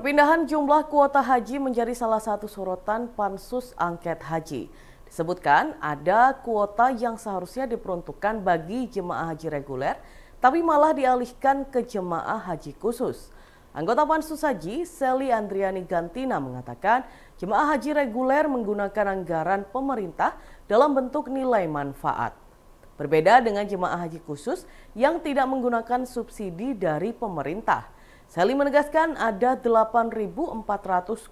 Perpindahan jumlah kuota haji menjadi salah satu sorotan pansus angket haji. Disebutkan ada kuota yang seharusnya diperuntukkan bagi jemaah haji reguler, tapi malah dialihkan ke jemaah haji khusus. Anggota pansus haji, Seli Andriani Gantina mengatakan, jemaah haji reguler menggunakan anggaran pemerintah dalam bentuk nilai manfaat. Berbeda dengan jemaah haji khusus yang tidak menggunakan subsidi dari pemerintah. Sally menegaskan ada 8.400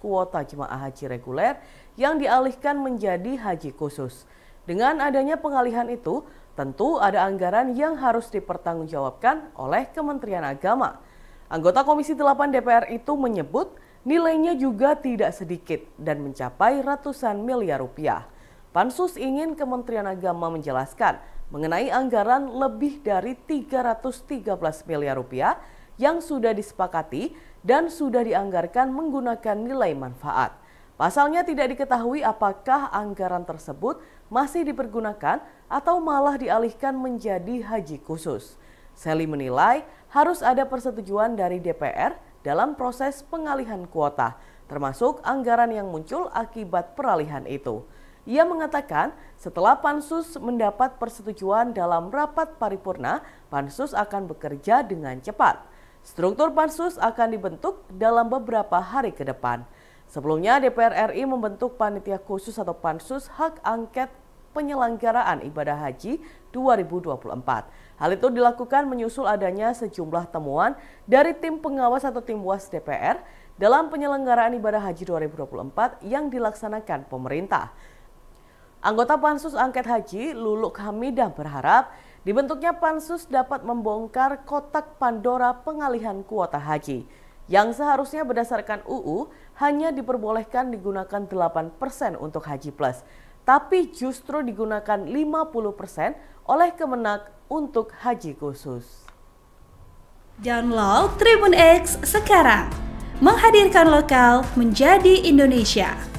kuota jemaah haji reguler yang dialihkan menjadi haji khusus. Dengan adanya pengalihan itu, tentu ada anggaran yang harus dipertanggungjawabkan oleh Kementerian Agama. Anggota Komisi 8 DPR itu menyebut nilainya juga tidak sedikit dan mencapai ratusan miliar rupiah. Pansus ingin Kementerian Agama menjelaskan mengenai anggaran lebih dari 313 miliar rupiah yang sudah disepakati dan sudah dianggarkan menggunakan nilai manfaat. Pasalnya tidak diketahui apakah anggaran tersebut masih dipergunakan atau malah dialihkan menjadi haji khusus. Selly menilai harus ada persetujuan dari DPR dalam proses pengalihan kuota, termasuk anggaran yang muncul akibat peralihan itu. Ia mengatakan setelah Pansus mendapat persetujuan dalam rapat paripurna, Pansus akan bekerja dengan cepat. Struktur pansus akan dibentuk dalam beberapa hari ke depan. Sebelumnya DPR RI membentuk panitia khusus atau pansus hak angket penyelenggaraan ibadah haji 2024. Hal itu dilakukan menyusul adanya sejumlah temuan dari tim pengawas atau tim was DPR dalam penyelenggaraan ibadah haji 2024 yang dilaksanakan pemerintah. Anggota Pansus Angket Haji Luluk Hamidah berharap Dibentuknya pansus dapat membongkar kotak Pandora pengalihan kuota haji yang seharusnya berdasarkan UU hanya diperbolehkan digunakan 8% untuk haji plus, tapi justru digunakan 50% oleh Kemenak untuk haji khusus. Download Tribun X sekarang. Menghadirkan lokal menjadi Indonesia.